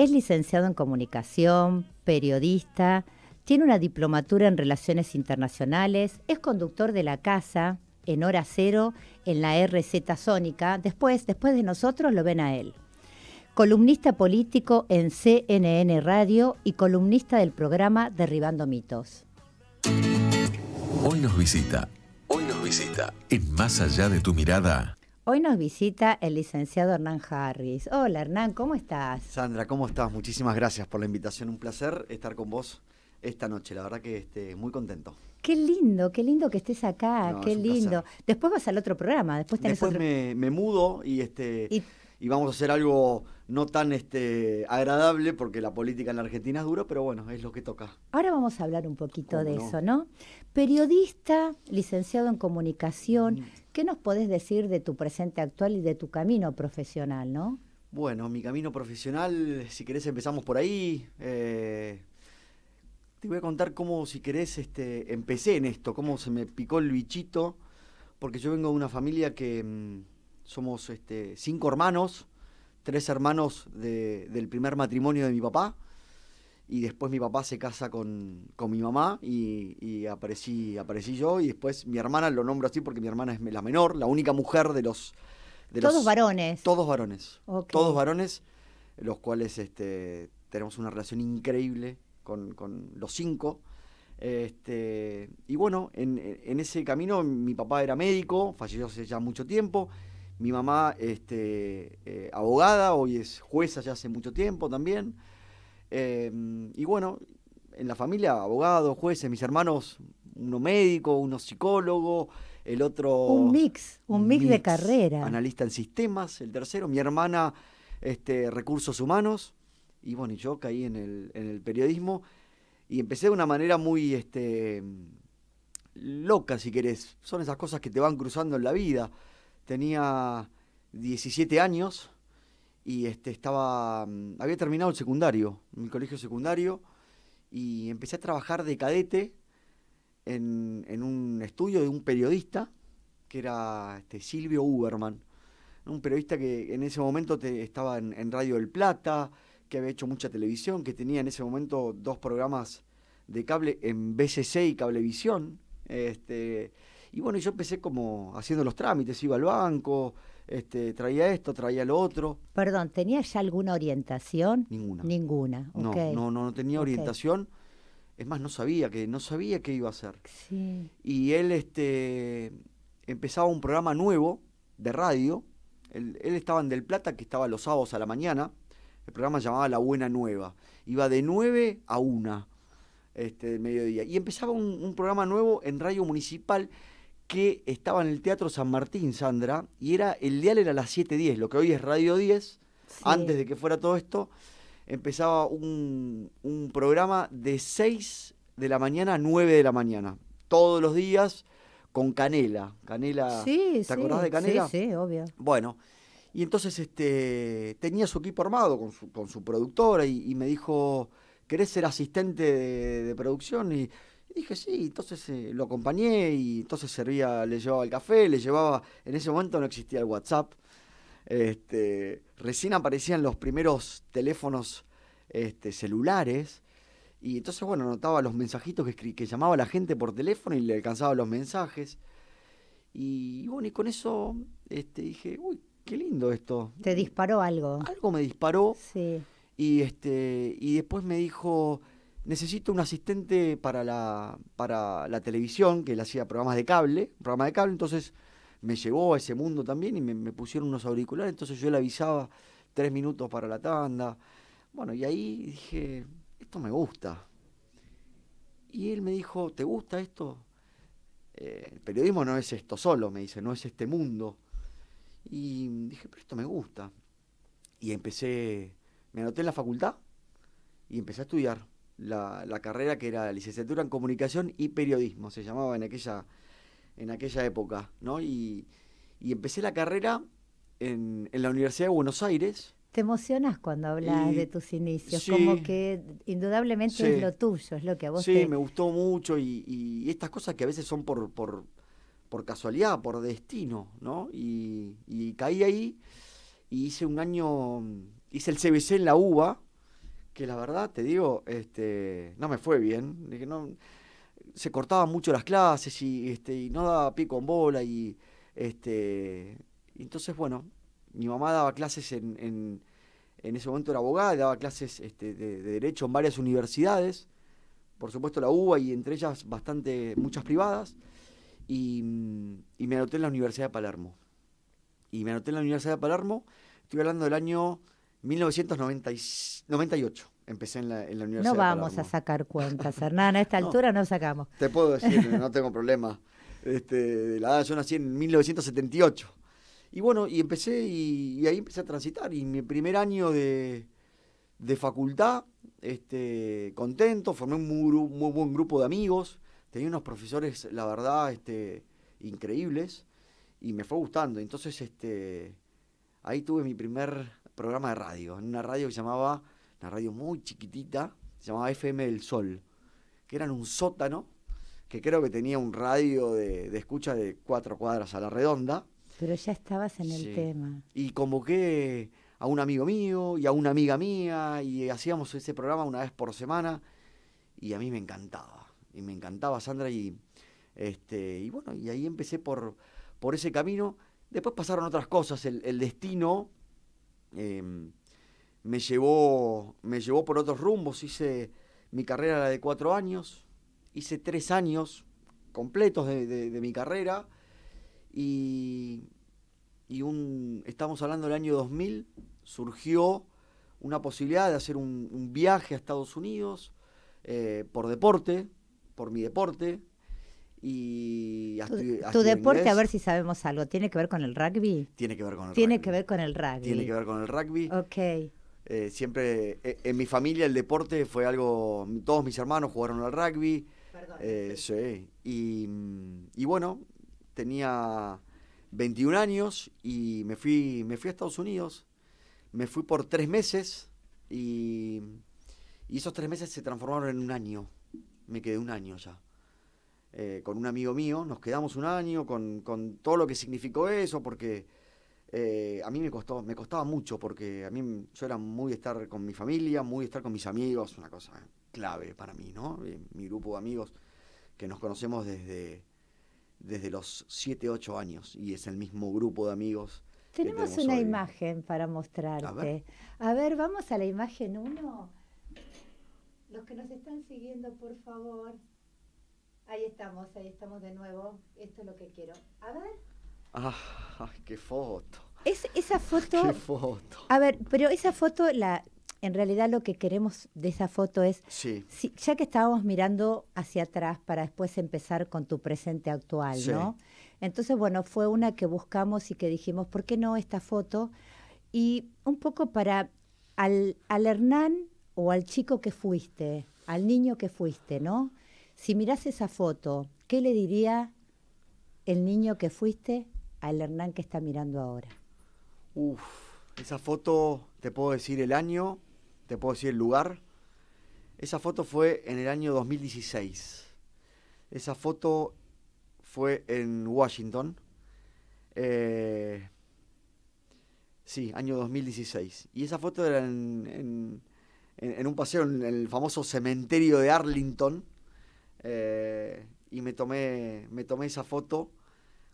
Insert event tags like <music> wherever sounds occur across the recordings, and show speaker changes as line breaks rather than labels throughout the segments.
Es licenciado en comunicación, periodista, tiene una diplomatura en relaciones internacionales, es conductor de la casa en hora cero en la RZ Sónica. Después, después de nosotros lo ven a él. Columnista político en CNN Radio y columnista del programa Derribando Mitos.
Hoy nos visita. Hoy nos visita. En Más allá de tu mirada.
Hoy nos visita el licenciado Hernán Harris. Hola Hernán, ¿cómo estás? Sandra,
¿cómo estás? Muchísimas gracias por la invitación. Un placer estar con vos esta noche. La verdad que este, muy contento.
Qué lindo, qué lindo que estés acá, qué lindo. Después vas al otro programa, después
me, mudo y este. Y... vamos a hacer algo no tan este, agradable porque la política en la Argentina es dura, pero bueno, es lo que toca.
Ahora vamos a hablar un poquito de eso, ¿no? Periodista, licenciado en comunicación, mm. ¿Qué nos podés decir de tu presente actual y de tu camino profesional, no?
Bueno, mi camino profesional, si querés empezamos por ahí. Eh, te voy a contar cómo, si querés, este, empecé en esto, cómo se me picó el bichito, porque yo vengo de una familia que mm, somos este, cinco hermanos, tres hermanos del primer matrimonio de mi papá, y después mi papá se casa con, mi mamá y, aparecí, aparecí yo y después mi hermana, lo nombro así porque mi hermana es la menor, la única mujer de los... todos varones. Todos varones. Todos varones, los cuales este, tenemos una relación increíble con, los cinco. Este, y bueno, en, ese camino mi papá era médico, falleció hace ya mucho tiempo. Mi mamá, este, eh, abogada, hoy es jueza ya hace mucho tiempo también. Em, y bueno, en la familia, abogados, jueces, mis hermanos, uno médico, uno psicólogo, el otro... Un
mix, un mix, de carrera.
Analista en sistemas, el tercero, mi hermana, este, recursos humanos, y bueno, yo caí en el, periodismo y empecé de una manera muy este, loca, si querés. Son esas cosas que te van cruzando en la vida. Tenía 17 años y este, estaba, mm, había terminado el secundario, mi colegio secundario, y empecé a trabajar de cadete en, un estudio de un periodista, que era este, Silvio Uberman, un periodista que en ese momento estaba en, Radio del Plata, que había hecho mucha televisión, que tenía en ese momento dos programas de cable en BCC y Cablevisión. Este, y bueno, yo empecé como haciendo los trámites, iba al banco, este, traía esto, traía lo otro.
Perdón, tenía ya alguna orientación? Ninguna. Ninguna, no, no,
no, tenía orientación. Es más, no sabía que no sabía qué iba a hacer. Y él este, empezaba un programa nuevo de radio. Él, estaba en Del Plata, que estaba los sábados a la mañana. El programa se llamaba La Buena Nueva. Iba de 9 a 1 este, mediodía. Y empezaba un programa nuevo en Radio Municipal que estaba en el Teatro San Martín, Sandra, y era el dial era las 7.10, lo que hoy es Radio 10, antes de que fuera todo esto, empezaba un, programa de 6 de la mañana a 9 de la mañana, todos los días con Canela. Canela sí, ¿Te acordás de Canela? Sí, sí, obvio. Bueno, y entonces este, tenía su equipo armado con su, productora y, me dijo, ¿querés ser asistente de, de producción? Y dije, sí, entonces eh, lo acompañé y entonces servía, le llevaba el café, le llevaba, en ese momento no existía el WhatsApp, este, recién aparecían los primeros teléfonos este, celulares. Y entonces, bueno, notaba los mensajitos que, que llamaba la gente por teléfono y le alcanzaba los mensajes. Y, bueno, y con eso este, dije, uy, qué lindo esto.
Te disparó algo. Algo me disparó. Sí.
Y, este, y después me dijo, necesito un asistente para la, para la televisión, que él hacía programas de cable, programa de cable, entonces me llevó a ese mundo también y me, pusieron unos auriculares, entonces yo le avisaba tres minutos para la tanda. Bueno, y ahí dije, esto me gusta. Y él me dijo, ¿te gusta esto? Eh, el periodismo no es esto solo, me dice, no es este mundo. Y dije, pero esto me gusta. Y empecé, me anoté en la facultad y empecé a estudiar la, carrera que era licenciatura en comunicación y periodismo, se llamaba en aquella, en aquella época, ¿no? Y, y empecé la carrera en, la Universidad de Buenos Aires.
Te emocionas cuando hablas de tus inicios, como que indudablemente es lo tuyo, es lo que a vos Sí, me
gustó mucho y, estas cosas que a veces son por, casualidad, por destino, ¿no? Y, y, caí ahí y hice un año, hice el CBC en la UBA, que la verdad, te digo, este, no me fue bien. no, se cortaban mucho las clases y, este, y no daba pico con bola. Y, este, entonces, bueno, mi mamá daba clases en, en, ese momento era abogada, daba clases este, de, derecho en varias universidades, por supuesto la UBA y entre ellas bastante, muchas privadas, y, y me anoté en la Universidad de Palermo. Y me anoté en la Universidad de Palermo, estoy hablando del año 1998. Empecé en la, universidad. No vamos a
sacar <laughs> cuentas, Hernán. A esta altura no sacamos.
Te puedo decir, <laughs> no tengo problema. Este, la yo nací en 1978. Y bueno, y empecé y, ahí empecé a transitar. Y mi primer año de, facultad, este, contento, formé un muy, muy, buen grupo de amigos, tenía unos profesores, la verdad, este, increíbles, y me fue gustando. Entonces, este, ahí tuve mi primer programa de radio, en una radio que se llamaba una radio muy chiquitita, se llamaba FM del Sol, que era en un sótano, que creo que tenía un radio de, escucha de cuatro cuadras a la redonda.
Pero ya estabas en el tema.
Y convoqué a un amigo mío y a una amiga mía y hacíamos ese programa una vez por semana y a mí me encantaba. Y me encantaba Sandra y, este, y bueno, y ahí empecé por, por ese camino. Después pasaron otras cosas, el, destino em, me llevó, me llevó por otros rumbos. Hice mi carrera la de cuatro años, hice tres años completos de, mi carrera y, un, estamos hablando del año 2000, surgió una posibilidad de hacer un, viaje a Estados Unidos eh, por deporte, por mi deporte, y tu, deporte, a ver
si sabemos algo, ¿tiene que ver con el rugby?
Tiene que ver con el ¿Tiene rugby. Tiene que ver con el rugby. Tiene que ver con el rugby. Ok. Eh, siempre eh, en mi familia el deporte fue algo, todos mis hermanos jugaron al rugby. Perdón. Eh, este, sí. Y, bueno, tenía 21 años y me fui, me fui a Estados Unidos. Me fui por tres meses y, y esos tres meses se transformaron en un año. Me quedé un año ya. con un amigo mío, nos quedamos un año con, con todo lo que significó eso, porque eh, a mí me costó, me costaba mucho porque a mí yo era muy estar con mi familia, muy estar con mis amigos, una cosa clave para mí, ¿no? Mi grupo de amigos que nos conocemos desde, desde los 7, 8 años y es el mismo grupo de
amigos. Tenemos, una imagen para mostrarte. A ver. a ver. vamos a la imagen 1. Los que nos están siguiendo, por favor. Ahí estamos, ahí estamos de nuevo. Esto es lo que quiero. A ver.
Ah, qué foto.
Es, esa foto, A ver, pero esa foto, la, en realidad lo que queremos de esa foto es, sí. ya que estábamos mirando hacia atrás para después empezar con tu presente actual, ¿no? Entonces, bueno, fue una que buscamos y que dijimos, ¿por qué no esta foto? Y un poco para al, al Hernán o al chico que fuiste, al niño que fuiste, ¿no? Si miras esa foto, ¿qué le diría el niño que fuiste al Hernán que está mirando ahora?
Uf, esa foto, te puedo decir el año, te puedo decir el lugar. Esa foto fue en el año 2016. Esa foto fue en Washington. Eh, sí, año 2016. Y esa foto era en, en, un paseo en el famoso cementerio de Arlington. Eh, y me tomé, me tomé esa foto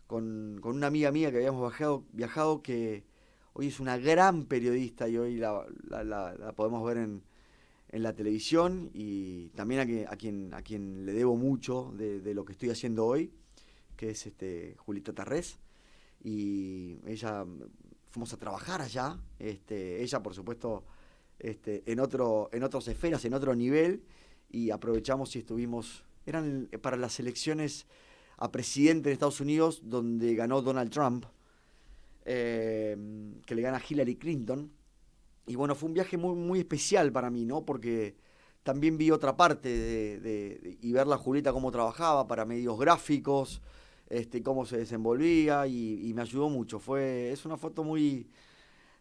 con, una amiga mía que habíamos viajado, que hoy es una gran periodista y hoy la, podemos ver en, la televisión y también a, quien, a quien le debo mucho de, lo que estoy haciendo hoy, que es este, Julita Tarrés. Y ella, fuimos a trabajar allá, este, ella por supuesto este, en, otro, en otras esferas, en otro nivel, y aprovechamos y estuvimos, eran para las elecciones a presidente de Estados Unidos, donde ganó Donald Trump, eh, que le gana Hillary Clinton. Y bueno, fue un viaje muy, muy especial para mí, ¿no? Porque también vi otra parte de, y ver la Julieta cómo trabajaba para medios gráficos, este, cómo se desenvolvía y, me ayudó mucho. Fue, es una foto muy...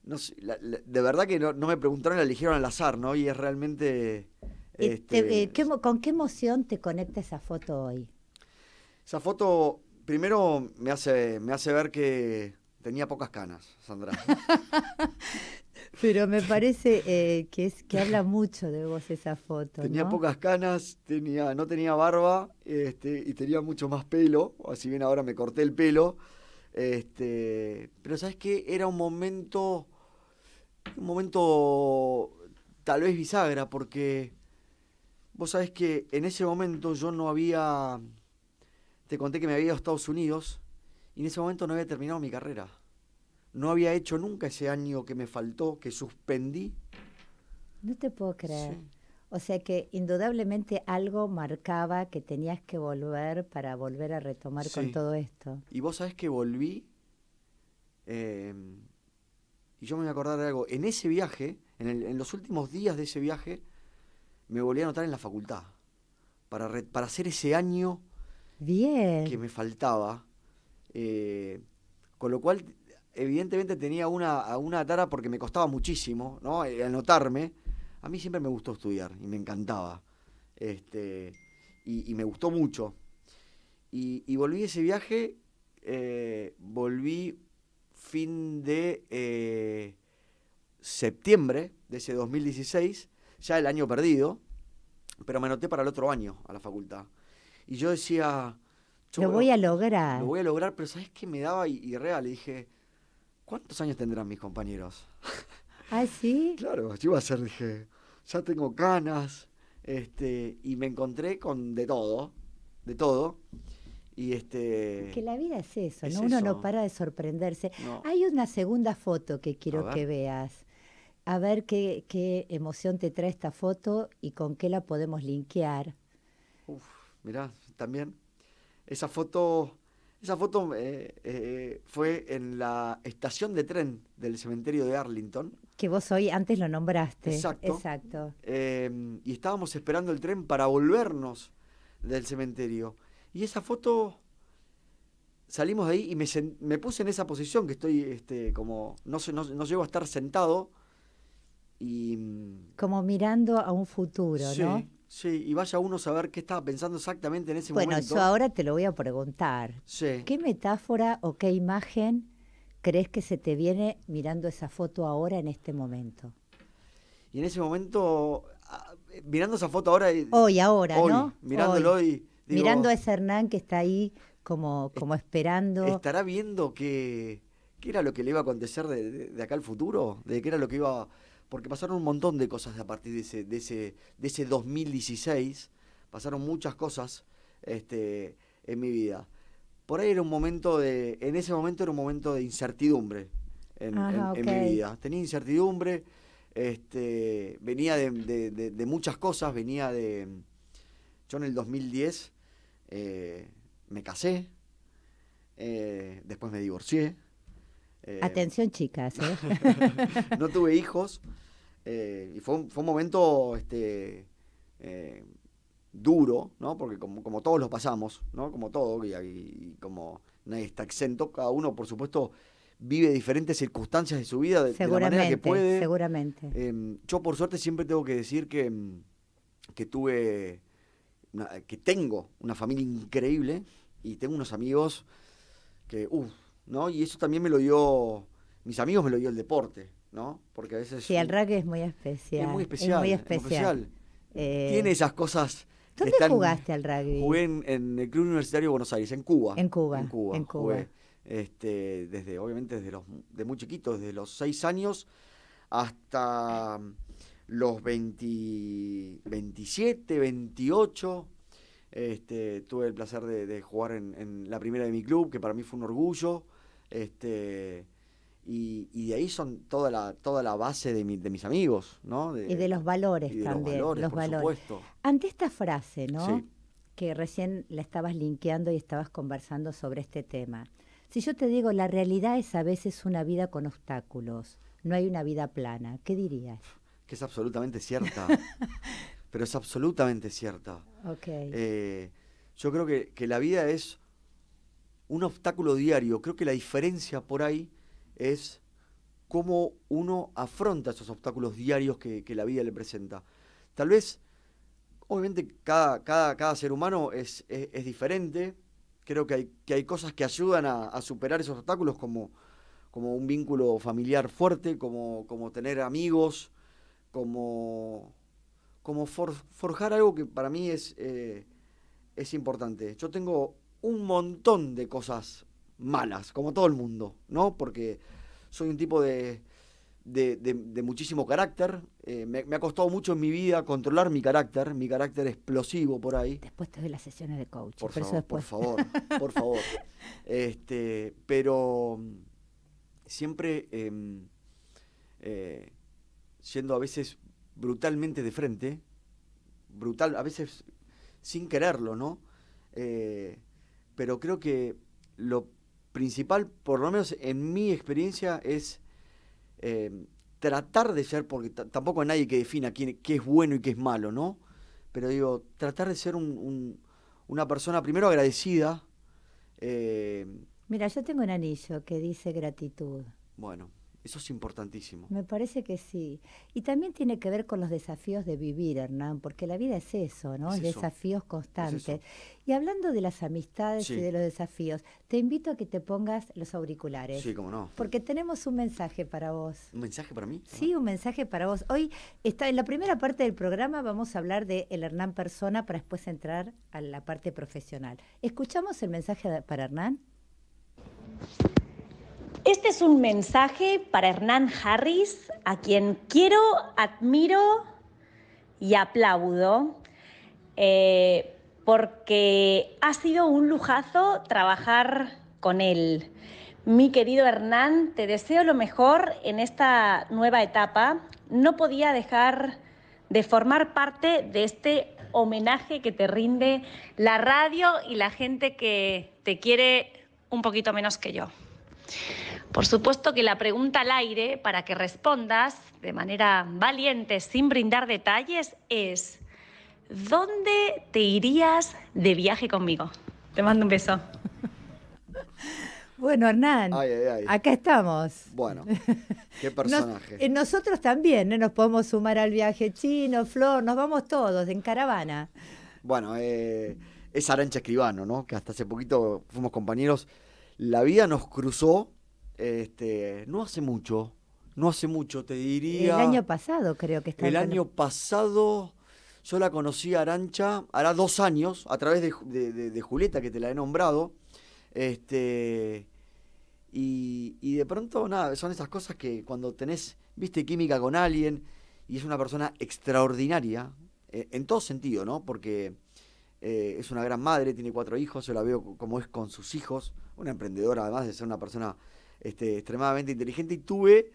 No de verdad que no, me preguntaron, la eligieron al azar, ¿no? Y es realmente... Este, eh,
¿Con qué emoción te conecta esa foto hoy?
Esa foto primero me hace, me hace ver que tenía pocas canas, Sandra. <laughs>
Pero me parece eh, que es que habla mucho de vos esa foto. Tenía pocas
canas, tenía, no tenía barba, este, y tenía mucho más pelo. Así bien ahora me corté el pelo. Este, pero sabes que era un momento. Un momento tal vez bisagra, porque vos sabes que en ese momento yo no había te conté que me había ido a Estados Unidos y en ese momento no había terminado mi carrera. No había hecho nunca ese año que me faltó, que suspendí.
No te puedo creer. O sea que indudablemente algo marcaba que tenías que volver para volver a retomar con todo esto.
Y vos sabés que volví em, y yo me voy a acordar de algo. En ese viaje, en, los últimos días de ese viaje, me volví a anotar en la facultad para, para hacer ese año Bien. que me faltaba. Eh, con lo cual, evidentemente tenía una, una tara porque me costaba muchísimo, ¿no? Eh, anotarme. A mí siempre me gustó estudiar y me encantaba. Este, y, me gustó mucho. Y, volví ese viaje, eh, volví fin de septiembre de ese 2016, ya el año perdido, pero me anoté para el otro año a la facultad. Y yo decía...
Yo lo voy a lograr. Lo
voy a lograr, pero ¿sabes qué me daba? Y, le dije, ¿cuántos años tendrán mis compañeros?
<laughs> ¿Ah, sí?
claro, yo iba a ser, dije, ya tengo canas, este, y me encontré con de todo, de todo. Y este, que la
vida es eso, ¿no? Uno no para de sorprenderse. Hay una segunda foto que quiero que veas. A ver qué, qué, emoción te trae esta foto y con qué la podemos linkear. Uf.
Mirá, también. Esa foto, esa foto eh, eh, fue en la estación de tren del cementerio de Arlington.
Que vos hoy antes lo nombraste. Exacto. Exacto.
Eh, y estábamos esperando el tren para volvernos del cementerio. Y esa foto salimos de ahí y me, puse en esa posición que estoy este, como, no, no llego a estar sentado y... Mm,
como mirando a un futuro, ¿no?
Sí, y vaya uno a saber qué estaba pensando exactamente en ese momento. Bueno, yo ahora
te lo voy a preguntar. ¿Qué metáfora o qué imagen crees que se te viene mirando esa foto ahora en este momento? Y en ese
momento, ah, mirando esa foto ahora. Hoy, ahora, ¿no? Mirándolo hoy. y. mirando a
ese Hernán que está ahí como, como esperando.
¿Estará viendo qué era lo que le iba a acontecer de, acá al futuro? ¿De qué era lo que iba porque pasaron un montón de cosas a partir de ese, de ese, 2016, pasaron muchas cosas este, en mi vida. Por ahí era un momento de, en ese momento era un momento de incertidumbre en, mi vida. Tenía incertidumbre, este, venía de, muchas cosas, venía de, yo en el 2010 eh, me casé, eh, después me divorcié, eh,
Atención, chicas. ¿eh?
<laughs> no tuve hijos eh, y fue un, momento este, duro, ¿no? Porque como, todos lo pasamos, ¿no? Como todo, y, como nadie está exento, cada uno, por supuesto, vive diferentes circunstancias de su vida de, la manera que puede.
Seguramente.
Em, yo, por suerte, siempre tengo que decir que, em, que tuve, que tengo una familia increíble y tengo unos amigos que, uff, ¿no? Y eso también me lo dio, mis amigos me lo dio el deporte, ¿no? Porque a veces... Sí, el rugby
es muy especial. Es muy especial. muy especial. Eh, Tiene esas cosas...
¿Dónde jugaste
al rugby? Jugué
en, el Club Universitario de Buenos Aires, en Cuba. En Cuba. En Cuba. este, desde, obviamente, desde los, de muy chiquito desde los seis años hasta los veintisiete 27, 28. Este, tuve el placer de, jugar en, en, la primera de mi club, que para mí fue un orgullo. Este, y, de ahí son toda la, toda la base de, mis amigos, ¿no? y de los
valores también. Los valores, Ante esta frase, ¿no? Que recién la estabas linkeando y estabas conversando sobre este tema. Si yo te digo, la realidad es a veces una vida con obstáculos, no hay una vida plana, ¿qué dirías?
Que es absolutamente cierta. <laughs> pero es absolutamente cierta. Okay. Eh, yo creo que, que la vida es un obstáculo diario. Creo que la diferencia por ahí es cómo uno afronta esos obstáculos diarios que, la vida le presenta. Tal vez, obviamente, cada, cada, cada ser humano es, es, diferente. Creo que hay, que hay cosas que ayudan a, superar esos obstáculos, como, como un vínculo familiar fuerte, como, como tener amigos, como, como forjar algo que para mí es, eh, es importante. Yo tengo un montón de cosas malas, como todo el mundo, ¿no? Porque soy un tipo de, muchísimo carácter. Eh, me, ha costado mucho en mi vida controlar mi carácter, mi carácter explosivo por ahí.
Después de las sesiones de coaching. Por, favor, por favor, por <laughs> favor.
Este, pero mm, siempre siendo em, eh, a veces brutalmente de frente, brutal, a veces sin quererlo, ¿no? Eh, pero creo que lo principal, por lo menos en mi experiencia, es eh, tratar de ser, porque tampoco hay nadie que defina quién, qué es bueno y qué es malo, ¿no? Pero digo, tratar de ser un, una persona primero agradecida. Eh,
Mira, yo tengo un anillo que dice gratitud.
Bueno. Eso es importantísimo.
Me parece que sí. Y también tiene que ver con los desafíos de vivir, Hernán, porque la vida es eso, ¿no? Es desafíos constantes. y hablando de las amistades y de los desafíos, te invito a que te pongas los auriculares. Sí,
cómo no. Porque
tenemos un mensaje para vos.
¿Un mensaje para mí? Sí,
un mensaje para vos. Hoy está en la primera parte del programa vamos a hablar de el Hernán persona para después entrar a la parte profesional. ¿Escuchamos el mensaje para Hernán? Este es un mensaje para Hernán Harris, a quien quiero, admiro y aplaudo, eh, porque ha sido un lujazo trabajar con él. Mi querido Hernán, te deseo lo mejor en esta nueva etapa. No podía dejar de formar parte de este homenaje que te rinde la radio y la gente que te quiere un poquito menos que yo. Por supuesto que la pregunta al aire, para que respondas de manera valiente, sin brindar detalles, es, ¿dónde te irías de viaje conmigo? Te mando un beso. <laughs> Bueno, Hernán, acá estamos. Bueno, <laughs> qué personaje. Eh, nosotros también ¿eh? nos podemos sumar al viaje chino, Flor, nos vamos todos en caravana.
Bueno, eh, es Arancha Escribano, ¿no? Que hasta hace poquito fuimos compañeros. La vida nos cruzó este, no hace mucho, no hace mucho, te diría. El año
pasado creo que está. El año
pasado yo la conocí a Arancha, hará dos años, a través de, de, Julieta, que te la he nombrado. Este, y, de pronto, nada, son esas cosas que cuando tenés, viste, química con alguien y es una persona extraordinaria, eh, en todo sentido, ¿no? Porque eh, es una gran madre, tiene cuatro hijos, yo la veo como es con sus hijos, una emprendedora, además de ser una persona este, extremadamente inteligente y tuve,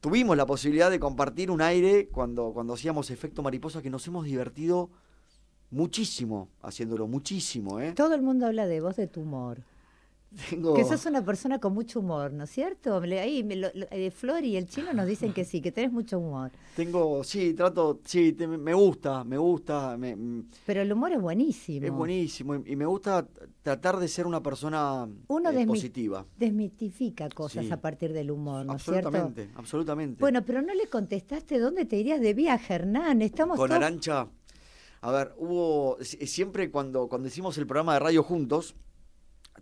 tuvimos la posibilidad de compartir un aire cuando, cuando hacíamos efecto mariposa que nos hemos divertido muchísimo haciéndolo, muchísimo. ¿eh? Todo
el mundo habla de vos, de tumor. Que sos una persona con mucho humor, ¿no es cierto? Ahí, eh, Flor y el chino nos dicen que sí, que tenés mucho humor.
Tengo, sí, trato, sí, me gusta, me gusta. Mm, pero el humor es buenísimo. Es buenísimo y, me gusta tratar de ser una persona Uno eh, positiva.
Desmitifica cosas a partir del humor, ¿no es cierto? Absolutamente,
absolutamente. Bueno,
pero no le contestaste dónde te irías de viaje, Hernán. Estamos Con Arancha.
A ver, hubo siempre cuando, cuando hicimos el programa de radio juntos,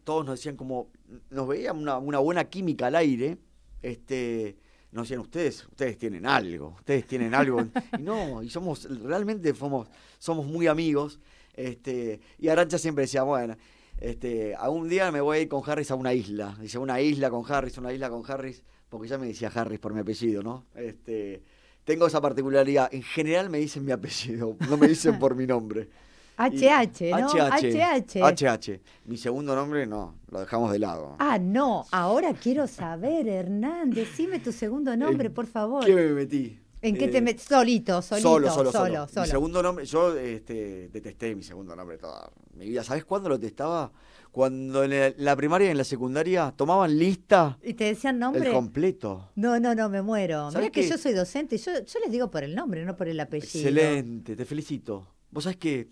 todos nos decían como, nos veían una, buena química al aire, este, nos decían, ustedes, ustedes tienen algo, ustedes tienen algo. <laughs> y no, y somos, realmente somos, somos muy amigos. Este, y Arancha siempre decía, bueno, este, algún día me voy a ir con Harris a una isla. Dice, una isla con Harris, una isla con Harris, porque ya me decía Harris por mi apellido, ¿no? Este, tengo esa particularidad. En general me dicen mi apellido, no me dicen por mi nombre. <laughs>
HH, ¿no? HH.
HH. Mi segundo nombre no, lo dejamos de lado.
Ah, no, ahora quiero saber, Hernán, decime tu segundo eh, nombre, por favor. ¿Qué me metí? ¿En qué te eh, metí? Solito, solito. Solo, solo, solo, Mi segundo
nombre, yo este, detesté mi segundo nombre toda mi vida. ¿Sabes cuándo lo detestaba? Cuando en la primaria y en la secundaria tomaban lista.
Y te decían nombre.
completo.
No, no, no, me muero. Mirá que yo soy docente, yo, yo les digo por el nombre, no por el apellido. Excelente,
te felicito. Vos sabés que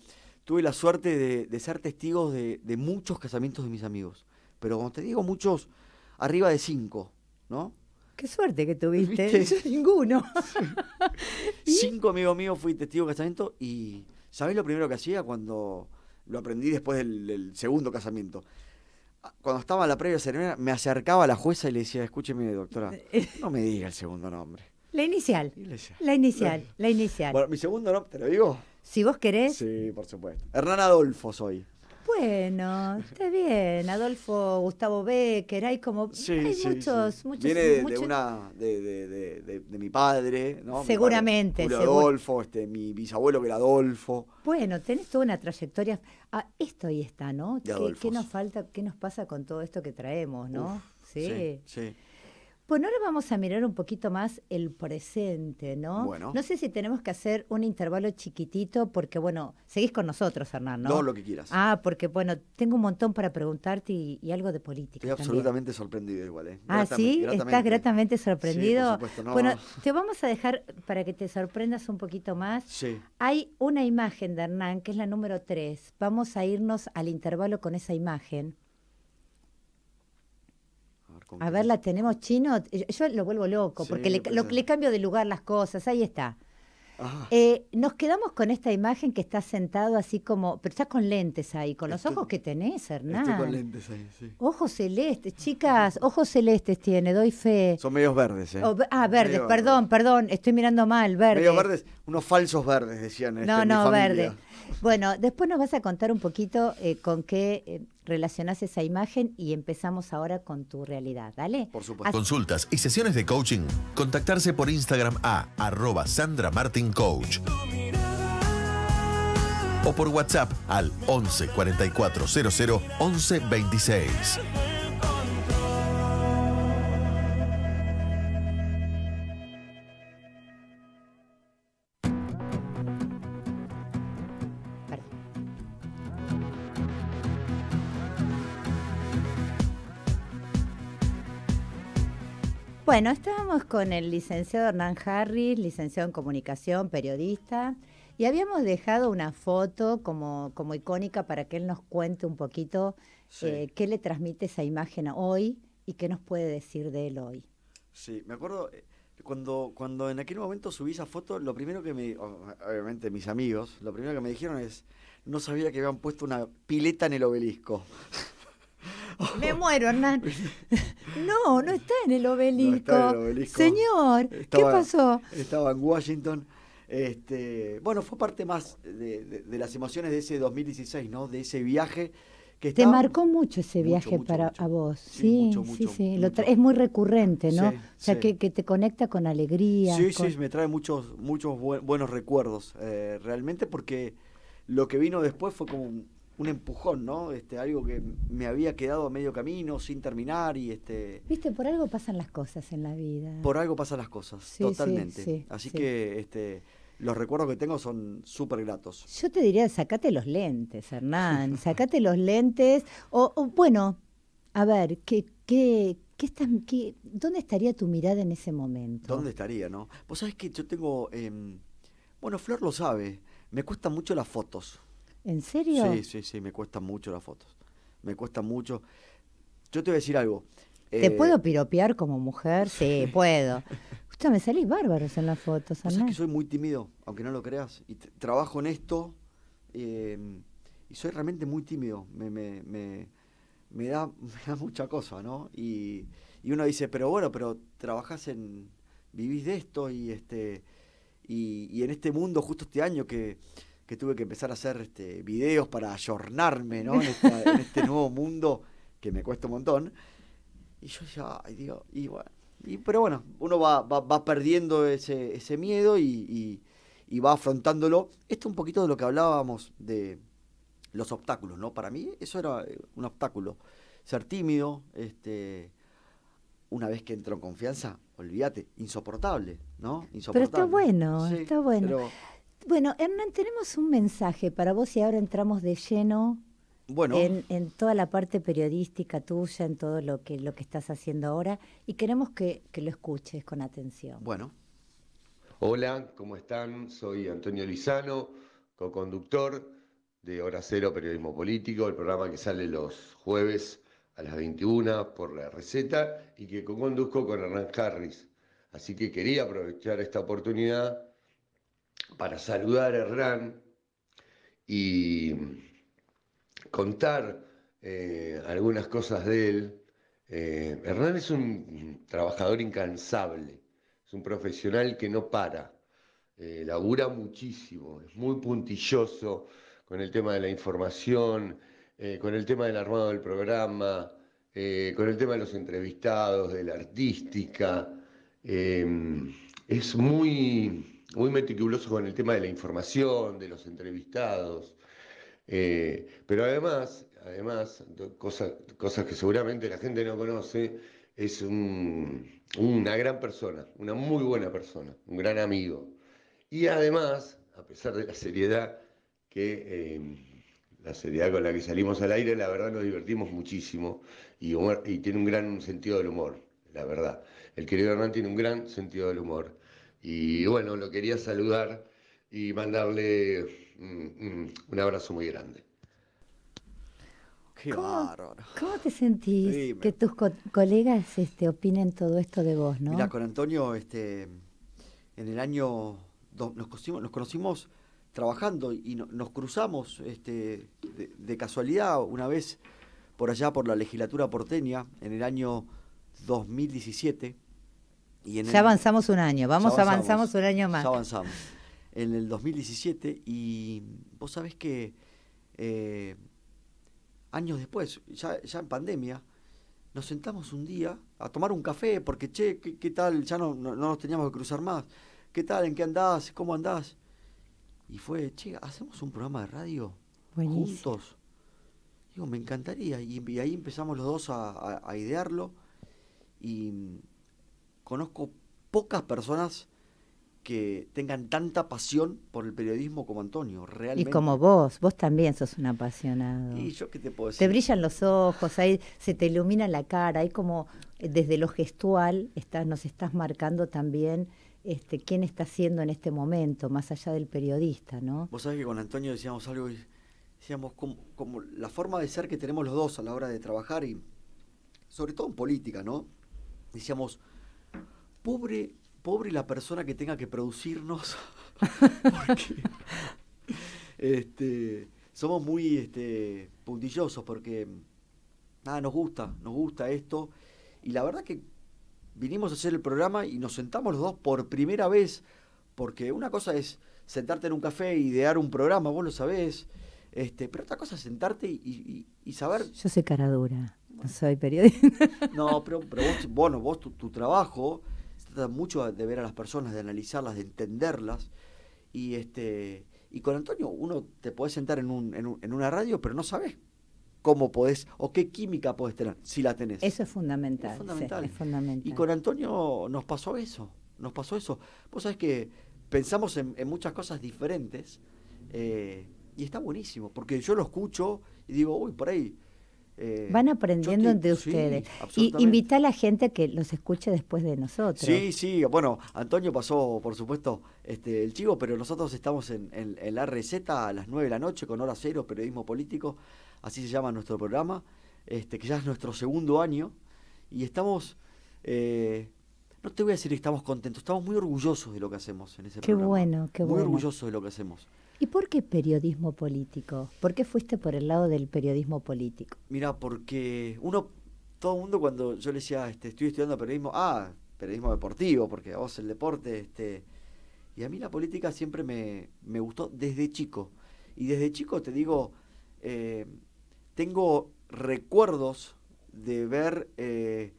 tuve la suerte de, ser testigo de, muchos casamientos de mis amigos. Pero como te digo, muchos arriba de cinco, ¿no?
Qué suerte que tuviste. <laughs> Ninguno.
<laughs> cinco amigos míos fui testigo de casamiento y ¿sabés lo primero que hacía cuando lo aprendí después del, segundo casamiento? Ah, cuando estaba en la previa ceremonia, me acercaba a la jueza y le decía, escúcheme, doctora, <laughs> no me diga el segundo nombre.
La inicial. La inicial. La inicial. La inicial. Bueno,
mi segundo nombre, ¿te lo digo?
Si vos querés.
Sí, por supuesto. Hernán Adolfo soy.
Bueno, está bien. Adolfo, Gustavo Becker, hay como. Sí, sí, muchos, muchos. Viene de, de
una. De, mi padre, ¿no? Seguramente. Mi Adolfo, este, mi bisabuelo que era Adolfo.
Bueno, tenés toda una trayectoria. Ah, esto y está, ¿no? ¿Qué, ¿Qué, nos falta? ¿Qué nos pasa con todo esto que traemos, no? sí. sí. Bueno, pues, ahora vamos a mirar un poquito más el presente, ¿no? Bueno. No sé si tenemos que hacer un intervalo chiquitito, porque bueno, seguís con nosotros, Hernán, ¿no? No, lo que quieras. Ah, porque bueno, tengo un montón para preguntarte y, algo de política. Estoy absolutamente
sorprendido igual, ¿eh? Ah, ¿sí? ¿Estás
gratamente sorprendido? Sí, por supuesto, no. Bueno, te vamos a dejar para que te sorprendas un poquito más. Sí. Hay una imagen de Hernán, que es la número 3. Vamos a irnos al intervalo con esa imagen a ver, la tenemos chino. Yo lo vuelvo loco, porque le, le, cambio de lugar las cosas. Ahí está. Ah. Eh, nos quedamos con esta imagen que está sentado así como, pero estás con lentes ahí, con los ojos que tenés, Hernán. Estoy con lentes ahí, sí. Ojos celestes, chicas, ojos celestes tiene, doy fe.
Son medios verdes, ¿eh? ah, verdes, perdón,
perdón, estoy mirando mal, verdes. Medios verdes,
unos falsos verdes, decían. Este, no, no, verdes verde.
Bueno, después nos vas a contar un poquito eh, con qué eh, relacionás esa imagen y empezamos ahora con tu realidad, ¿dale? Por supuesto.
Consultas y sesiones de coaching. Contactarse por Instagram a arroba Sandra Martin Coach. O por WhatsApp al 11 44
Bueno, estábamos con el licenciado Hernán Harris, licenciado en comunicación, periodista, y habíamos dejado una foto como, icónica para que él nos cuente un poquito eh, qué le transmite esa imagen hoy y qué nos puede decir de él hoy.
Sí, me acuerdo, eh, cuando, cuando en aquel momento subí esa foto, lo primero que me, obviamente mis amigos, lo primero que me dijeron es, no sabía que habían puesto una pileta en el obelisco. <laughs>
me muero, Hernán. No, no está en el obelisco. Señor, ¿qué pasó?
Estaba en Washington. Este, bueno, fue parte más de, las emociones de ese 2016, ¿no? De ese viaje.
Que Te marcó mucho ese viaje para a vos, sí, sí, sí, es muy recurrente, ¿no? o sea, que, te conecta con alegría. Sí, sí,
me trae muchos, muchos buenos recuerdos, eh, realmente, porque lo que vino después fue como un, un empujón, ¿no? Este, algo que me había quedado a medio camino, sin terminar y este...
Viste, por algo pasan las cosas en la vida.
Por algo pasan las cosas, totalmente. Así que este, los recuerdos que tengo son súper gratos.
Yo te diría, sacate los lentes, Hernán, sacate los lentes. O, bueno, a ver, ¿qué, qué, qué ¿dónde estaría tu mirada en ese momento? ¿Dónde
estaría, no? pues sabes que yo tengo... Em, bueno, Flor lo sabe, me cuestan mucho las fotos.
¿En serio? Sí,
sí, sí, me cuestan mucho las fotos. Me cuesta mucho. Yo te voy a decir algo. ¿Te eh, puedo
piropear como mujer? Sí, <laughs> puedo. me salís bárbaros en las fotos, es que
soy muy tímido, aunque no lo creas. Y trabajo en esto em, y soy realmente muy tímido. Me, me, me, da, <laughs> me da mucha cosa, ¿no? Y, uno dice, pero bueno, pero trabajas en. vivís de esto y este. y en este mundo, justo este año que que tuve que empezar a hacer este, videos para ayornarme ¿no? en, este nuevo mundo que me cuesta un montón. Y yo ya, ay digo, y pero bueno, uno va, va, perdiendo ese, ese miedo y, va afrontándolo. Esto es un poquito de lo que hablábamos de los obstáculos, ¿no? Para mí eso era eh, un obstáculo. Ser tímido, este, una vez que entro en confianza, olvídate, insoportable, ¿no? Insoportable. Pero está
bueno, está bueno. Bueno, Hernán, tenemos un mensaje para vos y ahora entramos de lleno
en,
toda la parte periodística tuya, en todo lo que, lo que estás haciendo ahora y queremos que, lo escuches con atención.
Bueno. Hola, ¿cómo están? Soy Antonio Lizano, co-conductor de Hora Cero Periodismo Político, el programa que sale los jueves a las 21 por la receta y que co-conduzco con Hernán Harris. Así que quería aprovechar esta oportunidad para saludar a Hernán y contar eh, algunas cosas de él. Eh, Hernán es un trabajador incansable, es un profesional que no para, eh, labura muchísimo, es muy puntilloso con el tema de la información, con el tema del armado del programa, con el tema de los entrevistados, de la artística. es muy muy meticuloso con el tema de la información, de los entrevistados. Eh, pero además, además cosas que seguramente la gente no conoce, es una gran persona, una muy buena persona, un gran amigo. Y además, a pesar de la seriedad que... Eh, la seriedad con la que salimos al aire, la verdad nos divertimos muchísimo y, y tiene un gran sentido del humor, la verdad. El querido Hernán tiene un gran sentido del humor y bueno, lo quería saludar y mandarle mm, mm, un, abrazo muy grande. Qué ¿Cómo,
¿Cómo, te sentís que tus colegas este, opinen todo esto de vos, no? Mira,
con Antonio, este, en el año nos, conocimos, trabajando y nos cruzamos este, de, casualidad una vez por allá por la legislatura porteña en el año 2017 ya avanzamos un año, vamos, avanzamos, un año más. Ya avanzamos. En el 2017 y vos sabés que eh, años después, ya, en pandemia, nos sentamos un día a tomar un café porque, che, ¿qué, tal? Ya no, nos teníamos que cruzar más. ¿Qué tal? ¿En qué andás? ¿Cómo andás? Y fue, che, ¿hacemos un programa de radio
juntos?
Digo, me encantaría. Y, ahí empezamos los dos a idearlo. Y Conozco pocas personas que tengan tanta pasión por el periodismo como Antonio, realmente. Y como
vos, vos también sos un apasionado. ¿Y yo qué te puedo decir? Te brillan los ojos, ahí se te ilumina la cara, ahí como eh, desde lo gestual estás, nos estás marcando también este, quién está siendo en este momento, más allá del periodista, ¿no?
Vos sabés que con Antonio decíamos algo, y decíamos como la forma de ser que tenemos los dos a la hora de trabajar y sobre todo en política, ¿no? Decíamos, pobre, pobre la persona que tenga que producirnos, <laughs> porque este, somos muy este, puntillosos, porque nada, nos gusta, nos gusta esto. Y la verdad que vinimos a hacer el programa y nos sentamos los dos por primera vez, porque una cosa es sentarte en un café, e idear un programa, vos lo sabés, este, pero otra cosa es sentarte y, saber...
Yo soy caradura, soy periodista.
No, pero, vos, bueno, vos tu trabajo mucho de ver a las personas, de analizarlas, de entenderlas. Y, este, y con Antonio uno te puede sentar en, un, en, una radio, pero no sabes cómo podés o qué química podés tener, si la tenés. Eso
es fundamental. Es fundamental. Y con
Antonio nos pasó eso, nos pasó eso. Vos sabés que pensamos en, muchas cosas diferentes eh, y está buenísimo, porque yo lo escucho y digo, uy, por ahí eh, Van aprendiendo de ustedes. y invita
a la gente que los escuche después de nosotros. Sí,
sí. Bueno, Antonio pasó, por supuesto, este, el chivo, pero nosotros estamos en, la receta a las 9 de la noche con Hora Cero, Periodismo Político, así se llama nuestro programa, este, que ya es nuestro segundo año. Y estamos, eh, no te voy a decir que estamos contentos, estamos muy orgullosos de lo que hacemos en ese programa. Qué bueno, qué bueno. Muy orgullosos de lo que hacemos.
¿Y por qué periodismo político? ¿Por qué fuiste por el lado del periodismo político?
Mira, porque uno, todo el mundo cuando yo le decía, este, estoy estudiando periodismo, ah, periodismo deportivo, porque vos el deporte, este, y a mí la política siempre me, gustó desde chico. Y desde chico te digo, eh, tengo recuerdos de ver eh,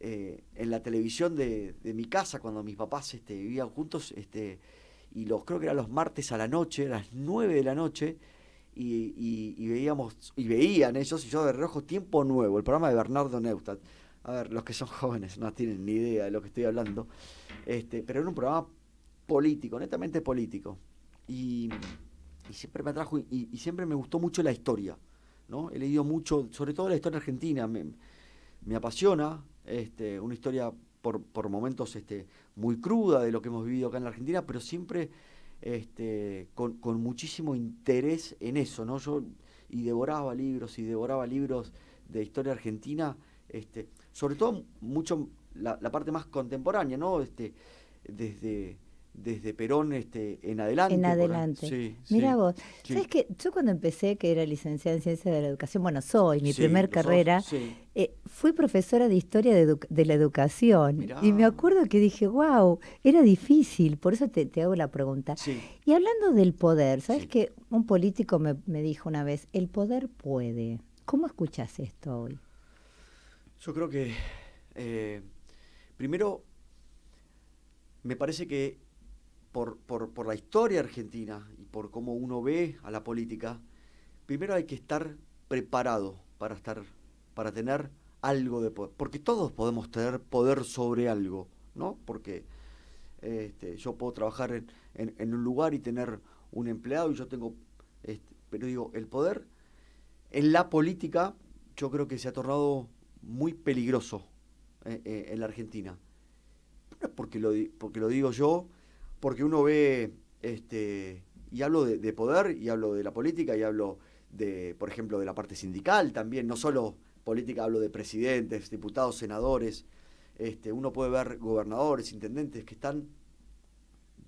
eh, en la televisión de, mi casa, cuando mis papás este, vivían juntos, este, y los creo que eran los martes a la noche, a las 9 de la noche, y, veíamos, y veían ellos, y yo de rojo Tiempo Nuevo, el programa de Bernardo Neustadt. A ver, los que son <laughs> jóvenes no tienen ni idea de lo que estoy hablando, este, pero era un programa político, netamente político. Y, siempre me atrajo y, siempre me gustó mucho la historia. ¿no? He leído mucho, sobre todo la historia argentina, me, apasiona, este, una historia por, momentos este, muy cruda de lo que hemos vivido acá en la Argentina, pero siempre este, con, muchísimo interés en eso, ¿no? Yo y devoraba libros y devoraba libros de historia argentina, este, sobre todo mucho la, parte más contemporánea, ¿no? Este, desde desde Perón este, en adelante. En adelante. Mira vos, ¿sabes
que Yo cuando empecé, que era licenciada en Ciencias de la Educación, bueno, soy mi primer carrera, eh, fui profesora de Historia de, la Educación. Y me acuerdo que dije, wow, era difícil, por eso te, hago la pregunta. Y hablando del poder, ¿sabes que Un político me, dijo una vez, el poder puede. ¿Cómo escuchas esto hoy?
Yo creo que, eh, primero, me parece que por, por, la historia argentina y por cómo uno ve a la política, primero hay que estar preparado para, estar, para tener algo de poder. Porque todos podemos tener poder sobre algo, ¿no? Porque este, yo puedo trabajar en, un lugar y tener un empleado y yo tengo... Este, pero digo, el poder en la política yo creo que se ha tornado muy peligroso eh, eh, en la Argentina. No es porque lo, porque lo digo yo, porque uno ve, este, y hablo de, poder, y hablo de la política, y hablo de, por ejemplo, de la parte sindical también, no solo política, hablo de presidentes, diputados, senadores, este, uno puede ver gobernadores, intendentes que están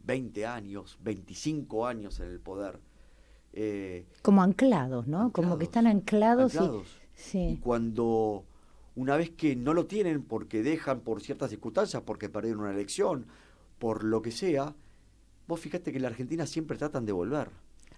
20 años, 25 años en el poder. Eh,
Como anclados, ¿no? Como que están anclados. y,
cuando una vez que no lo tienen porque dejan por ciertas circunstancias, porque perdieron una elección, por lo que sea, vos fijaste que la Argentina siempre tratan de volver.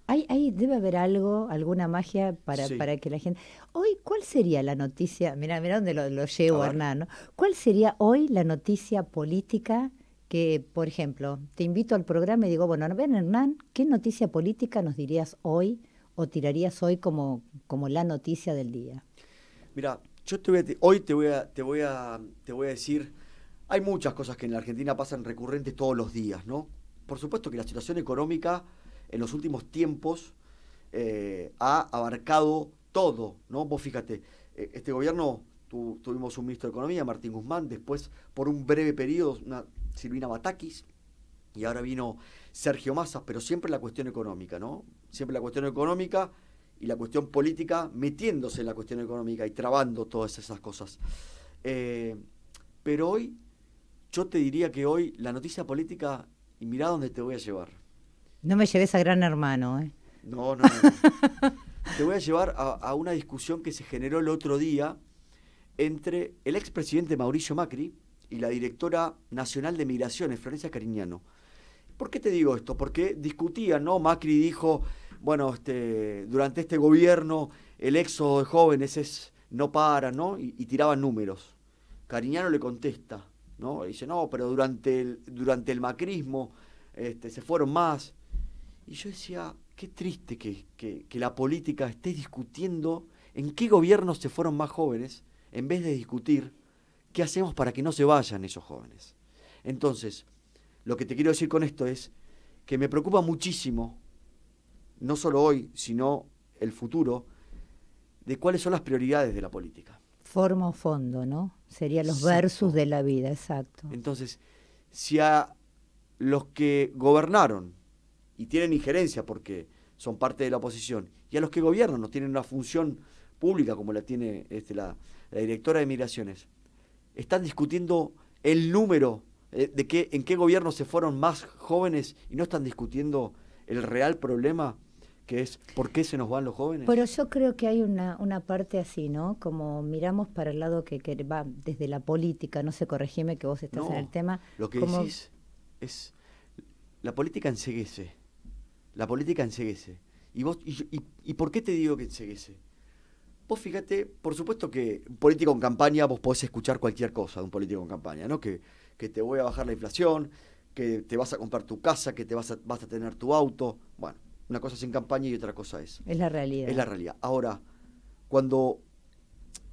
Ahí, ahí debe haber algo, alguna magia para, que la gente... Hoy, ¿cuál sería la noticia? Mira, mira dónde lo, llevo, Hernán. ¿no? ¿Cuál sería hoy la noticia política que, por ejemplo, te invito al programa y digo, bueno, ven Hernán, ¿qué noticia política nos dirías hoy o tirarías hoy como, como la noticia del día?
Mira, yo te voy a, hoy te voy a, te voy a, te voy a decir hay muchas cosas que en la Argentina pasan recurrentes todos los días, ¿no? Por supuesto que la situación económica en los últimos tiempos eh, ha abarcado todo, ¿no? Vos fíjate, eh, este gobierno tuvimos un ministro de Economía, Martín Guzmán, después por un breve periodo Silvina Batakis, y ahora vino Sergio Massa, pero siempre la cuestión económica, ¿no? Siempre la cuestión económica y la cuestión política metiéndose en la cuestión económica y trabando todas esas cosas. Eh, pero hoy yo te diría que hoy la noticia política, y mirá dónde te voy a llevar.
No me lleves a gran hermano, ¿eh?
No, no, no. <laughs> te voy a llevar a, una discusión que se generó el otro día entre el expresidente Mauricio Macri y la directora nacional de migraciones, Florencia Cariñano. ¿Por qué te digo esto? Porque discutían, ¿no? Macri dijo, bueno, este, durante este gobierno el éxodo de jóvenes no para, ¿no? Y, tiraba tiraban números. Cariñano le contesta, ¿no? dice, no, pero durante el, durante el macrismo este, se fueron más. Y yo decía, qué triste que, que la política esté discutiendo en qué gobiernos se fueron más jóvenes, en vez de discutir qué hacemos para que no se vayan esos jóvenes. Entonces, lo que te quiero decir con esto es que me preocupa muchísimo, no solo hoy, sino el futuro, de cuáles son las prioridades de la política.
Formo fondo, ¿no? Sería los versos de la vida, exacto.
Entonces, si a los que gobernaron y tienen injerencia porque son parte de la oposición, y a los que gobiernan no tienen una función pública como la tiene este, la, directora de Migraciones, están discutiendo el número eh, de que, en qué gobierno se fueron más jóvenes y no están discutiendo el real problema que es ¿por qué se nos van los jóvenes? Pero yo
creo que hay una, una parte así, ¿no? Como miramos para el lado que, va desde la política, no sé, corregime que vos estás en el tema. Lo que decís
es, la política enseguese. la política enseguese. ¿Y, vos, y, y, por qué te digo que enseguese? Vos fíjate, por supuesto que político en campaña, vos podés escuchar cualquier cosa de un político en campaña, ¿no? Que, te voy a bajar la inflación, que te vas a comprar tu casa, que te vas vas a tener tu auto, bueno una cosa es en campaña y otra cosa es. Es
la realidad. Es la
realidad. Ahora, cuando.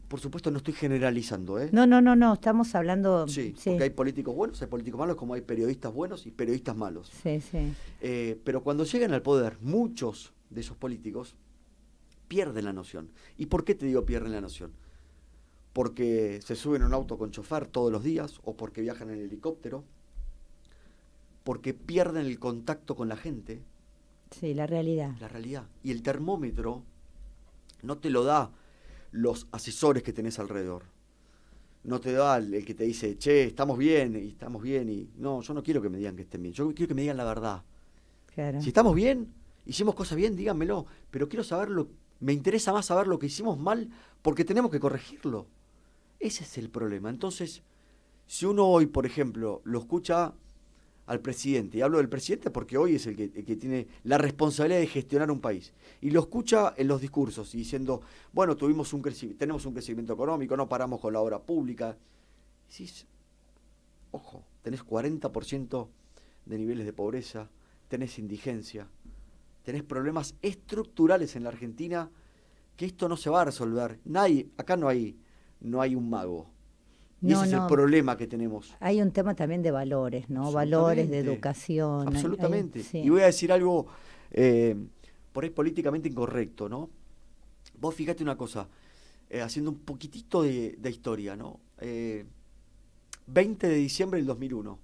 Por supuesto, no estoy generalizando, ¿eh? No, no,
no, no. Estamos hablando. Sí, sí. porque
hay políticos buenos, hay políticos malos, como hay periodistas buenos y periodistas malos. Sí, sí. Eh, pero cuando llegan al poder, muchos de esos políticos pierden la noción. ¿Y por qué te digo pierden la noción? Porque se suben a un auto con chofar todos los días o porque viajan en helicóptero, porque pierden el contacto con la gente,
Sí, la realidad. La realidad.
Y el termómetro no te lo da los asesores que tenés alrededor. No te da el, que te dice, che, estamos bien, y estamos bien, y no, yo no quiero que me digan que estén bien, yo quiero que me digan la verdad. Claro. Si estamos bien, hicimos cosas bien, díganmelo, pero quiero saberlo, me interesa más saber lo que hicimos mal porque tenemos que corregirlo. Ese es el problema. Entonces, si uno hoy, por ejemplo, lo escucha al presidente, y hablo del presidente porque hoy es el que, tiene la responsabilidad de gestionar un país, y lo escucha en los discursos diciendo, bueno, tuvimos un tenemos un crecimiento económico, no paramos con la obra pública. decís, ojo, tenés 40% de niveles de pobreza, tenés indigencia, tenés problemas estructurales en la Argentina, que esto no se va a resolver. acá no hay, no hay un mago
ese es el problema que tenemos. Hay un tema también de valores, ¿no? Valores de educación. Absolutamente. Y voy
a decir algo eh, por ahí políticamente incorrecto, ¿no? Vos fíjate una cosa, eh, haciendo un poquitito de, historia, ¿no? 20 eh, de diciembre del 2001,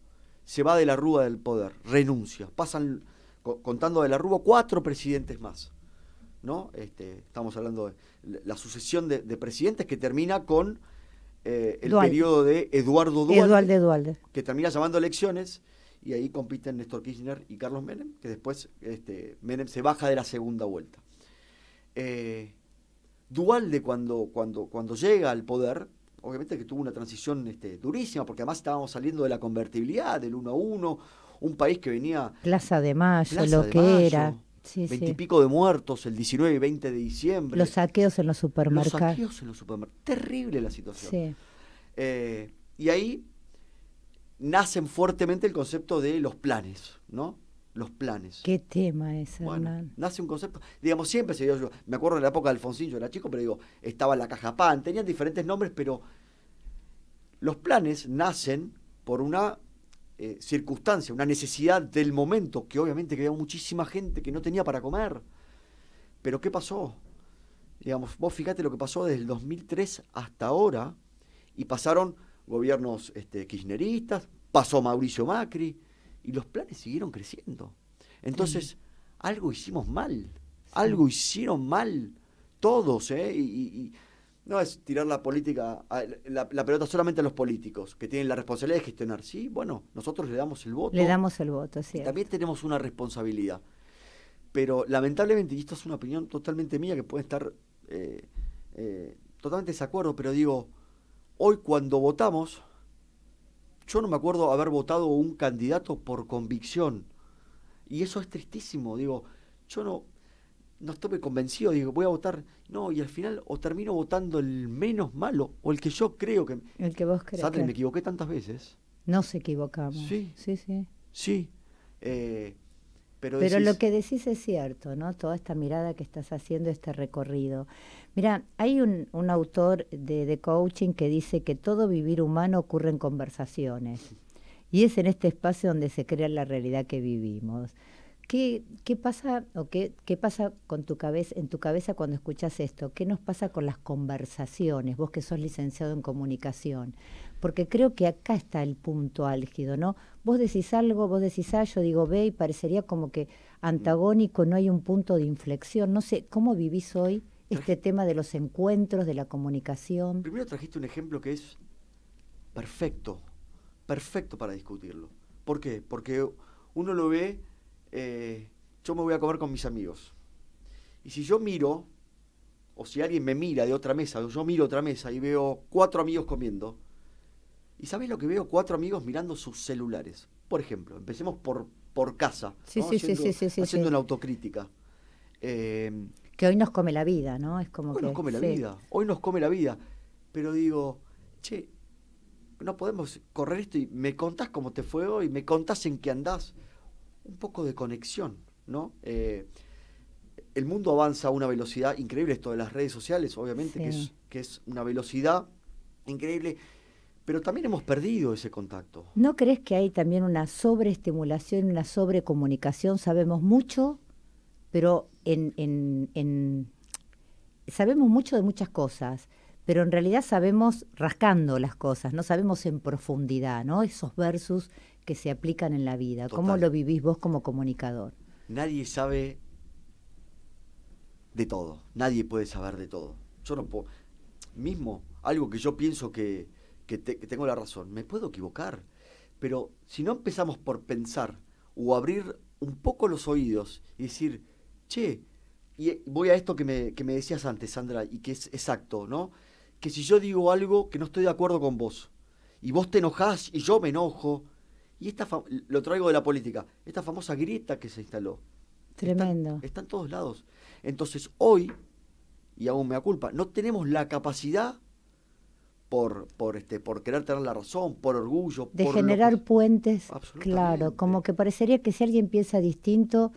se va de la Rúa del poder, renuncia. Pasan, contando de la Rúa, cuatro presidentes más. ¿no? Este, estamos hablando de la sucesión de presidentes que termina con eh, el periodo de Eduardo Dualde. que termina llamando elecciones y ahí compiten Néstor Kirchner y Carlos Menem, que después este, Menem se baja de la segunda vuelta. Eh, Dualde cuando, cuando, cuando llega al poder, obviamente que tuvo una transición este, durísima, porque además estábamos saliendo de la convertibilidad, del uno a uno, un país que venía...
Plaza de Mayo, lo que era Sí, de
muertos el 19 y 20 de diciembre. Los saqueos en los supermercados. Los saqueos en los supermercados. Terrible la situación. Eh, y ahí nacen fuertemente el concepto de los planes, ¿no? Los planes.
¿Qué tema es, bueno,
Nace un concepto. Digamos, siempre se dio. Yo, me acuerdo de la época de Alfonsín, yo era chico, pero digo, estaba la caja pan, tenían diferentes nombres, pero los planes nacen por una eh, circunstancia, una necesidad del momento, que obviamente que había muchísima gente que no tenía para comer. Pero ¿qué pasó? Digamos, vos fíjate lo que pasó desde el 2003 hasta ahora, y pasaron gobiernos este, kirchneristas, pasó Mauricio Macri, y los planes siguieron creciendo. Entonces, algo hicimos mal, algo hicieron mal, todos, ¿eh? No es tirar la política, la, la, pelota solamente a los políticos, que tienen la responsabilidad de gestionar. Sí, bueno, nosotros le damos el voto. Le
damos el voto, sí. También
tenemos una responsabilidad. Pero lamentablemente, y esto es una opinión totalmente mía que puede estar eh, eh, totalmente desacuerdo, pero digo, hoy cuando votamos, yo no me acuerdo haber votado un candidato por convicción. Y eso es tristísimo, digo, yo no, no estuve convencido, digo, voy a votar. No, y al final o termino votando el menos malo o el que yo creo que.
El que vos me
equivoqué tantas veces.
se equivocamos. Sí. Sí, sí.
Sí. Eh, pero, lo que
decís es cierto, ¿no? Toda esta mirada que estás haciendo, este recorrido. Mira, hay un, autor de, de, coaching que dice que todo vivir humano ocurre en conversaciones. Y es en este espacio donde se crea la realidad que vivimos. ¿Qué, qué pasa o qué, qué pasa con tu cabeza, en tu cabeza cuando escuchas esto? ¿Qué nos pasa con las conversaciones? Vos que sos licenciado en comunicación, porque creo que acá está el punto álgido, ¿no? Vos decís algo, vos decís A, ah, yo digo ve y parecería como que antagónico, no hay un punto de inflexión. No sé, ¿cómo vivís hoy este tema de los encuentros, de la comunicación?
Primero trajiste un ejemplo que es perfecto, perfecto para discutirlo. ¿Por qué? Porque uno lo ve eh, yo me voy a comer con mis amigos. Y si yo miro, o si alguien me mira de otra mesa, o yo miro otra mesa y veo cuatro amigos comiendo, ¿y sabes lo que veo? Cuatro amigos mirando sus celulares. Por ejemplo, empecemos por, por casa, haciendo, una autocrítica. Eh,
que hoy nos come la vida, ¿no? Es como hoy nos come la vida,
hoy nos come la vida. Pero digo, che, no podemos correr esto y me contás cómo te fue hoy, me contás en qué andás un poco de conexión, ¿no? Eh, el mundo avanza a una velocidad increíble, esto de las redes sociales, obviamente, que, es, una velocidad increíble, pero también hemos perdido ese contacto.
¿No crees que hay también una sobreestimulación, una sobrecomunicación? Sabemos mucho, pero en, sabemos mucho de muchas cosas, pero en realidad sabemos rascando las cosas, no sabemos en profundidad, ¿no? Esos versus que se aplican en la vida. ¿Cómo lo vivís vos como comunicador?
Nadie sabe de todo, nadie puede saber de todo. Yo no puedo, mismo, algo que yo pienso que, tengo la razón, me puedo equivocar, pero si no empezamos por pensar o abrir un poco los oídos y decir, che, y voy a esto que me, que me decías antes, Sandra, y que es exacto, ¿no? Que si yo digo algo que no estoy de acuerdo con vos, y vos te enojás y yo me enojo, y esta lo traigo de la política, esta famosa grieta que se instaló.
Tremendo.
Está, en todos lados. Entonces hoy, y aún me da culpa, no tenemos la capacidad por, por, este, por querer tener la razón, por orgullo. De generar
puentes, claro, como que parecería que si alguien piensa distinto...